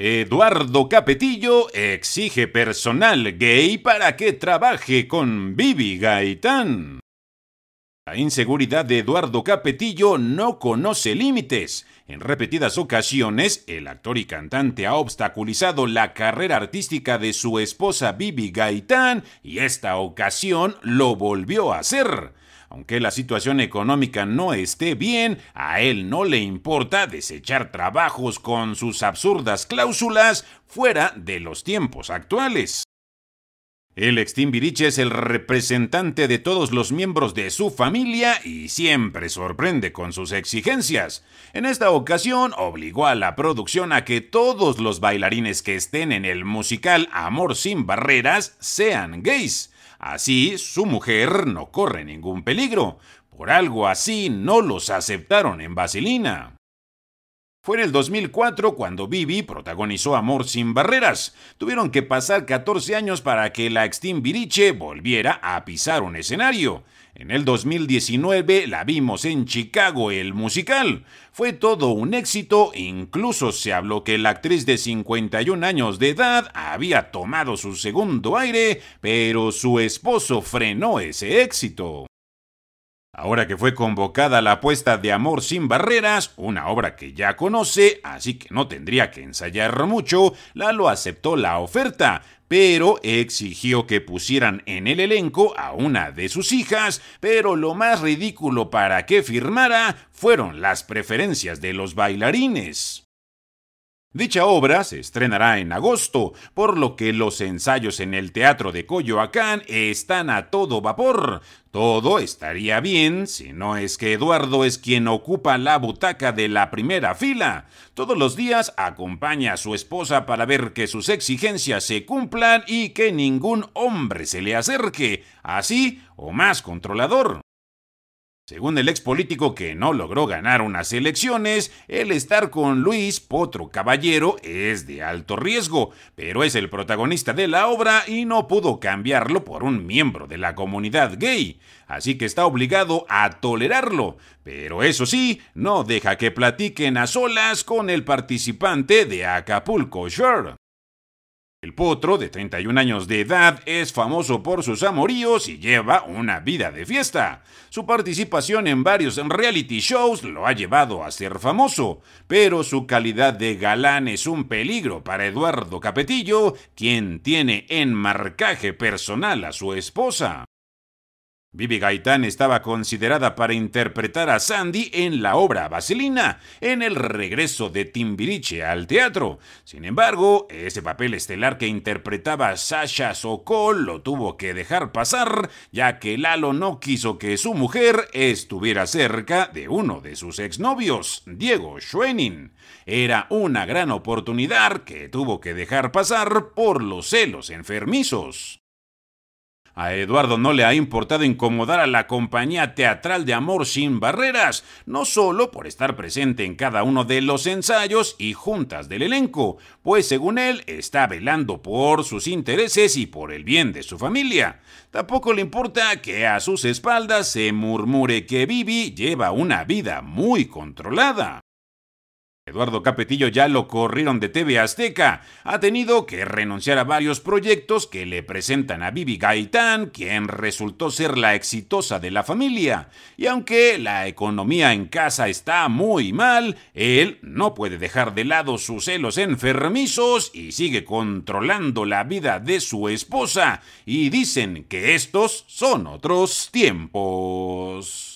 Eduardo Capetillo exige personal gay para que trabaje con Bibi Gaitán. La inseguridad de Eduardo Capetillo no conoce límites. En repetidas ocasiones, el actor y cantante ha obstaculizado la carrera artística de su esposa Bibi Gaitán y esta ocasión lo volvió a hacer. Aunque la situación económica no esté bien, a él no le importa desechar trabajos con sus absurdas cláusulas fuera de los tiempos actuales. El ex es el representante de todos los miembros de su familia y siempre sorprende con sus exigencias. En esta ocasión obligó a la producción a que todos los bailarines que estén en el musical Amor sin Barreras sean gays. Así su mujer no corre ningún peligro. Por algo así no los aceptaron en Basilina. Fue en el 2004 cuando Bibi protagonizó Amor sin barreras. Tuvieron que pasar 14 años para que la Extin volviera a pisar un escenario. En el 2019 la vimos en Chicago, el musical. Fue todo un éxito, incluso se habló que la actriz de 51 años de edad había tomado su segundo aire, pero su esposo frenó ese éxito ahora que fue convocada la apuesta de Amor sin Barreras, una obra que ya conoce, así que no tendría que ensayar mucho, Lalo aceptó la oferta, pero exigió que pusieran en el elenco a una de sus hijas, pero lo más ridículo para que firmara fueron las preferencias de los bailarines. Dicha obra se estrenará en agosto, por lo que los ensayos en el Teatro de Coyoacán están a todo vapor. Todo estaría bien si no es que Eduardo es quien ocupa la butaca de la primera fila. Todos los días acompaña a su esposa para ver que sus exigencias se cumplan y que ningún hombre se le acerque, así o más controlador. Según el ex político que no logró ganar unas elecciones, el estar con Luis Potro Caballero es de alto riesgo, pero es el protagonista de la obra y no pudo cambiarlo por un miembro de la comunidad gay, así que está obligado a tolerarlo. Pero eso sí, no deja que platiquen a solas con el participante de Acapulco Shore. El potro, de 31 años de edad, es famoso por sus amoríos y lleva una vida de fiesta. Su participación en varios reality shows lo ha llevado a ser famoso, pero su calidad de galán es un peligro para Eduardo Capetillo, quien tiene en marcaje personal a su esposa. Vivi Gaitán estaba considerada para interpretar a Sandy en la obra Vaselina, en el regreso de Timbiriche al teatro. Sin embargo, ese papel estelar que interpretaba Sasha Sokol lo tuvo que dejar pasar, ya que Lalo no quiso que su mujer estuviera cerca de uno de sus exnovios, Diego Schwenin. Era una gran oportunidad que tuvo que dejar pasar por los celos enfermizos. A Eduardo no le ha importado incomodar a la compañía teatral de Amor sin Barreras, no solo por estar presente en cada uno de los ensayos y juntas del elenco, pues según él está velando por sus intereses y por el bien de su familia. Tampoco le importa que a sus espaldas se murmure que Vivi lleva una vida muy controlada. Eduardo Capetillo ya lo corrieron de TV Azteca. Ha tenido que renunciar a varios proyectos que le presentan a Bibi Gaitán, quien resultó ser la exitosa de la familia. Y aunque la economía en casa está muy mal, él no puede dejar de lado sus celos enfermizos y sigue controlando la vida de su esposa. Y dicen que estos son otros tiempos.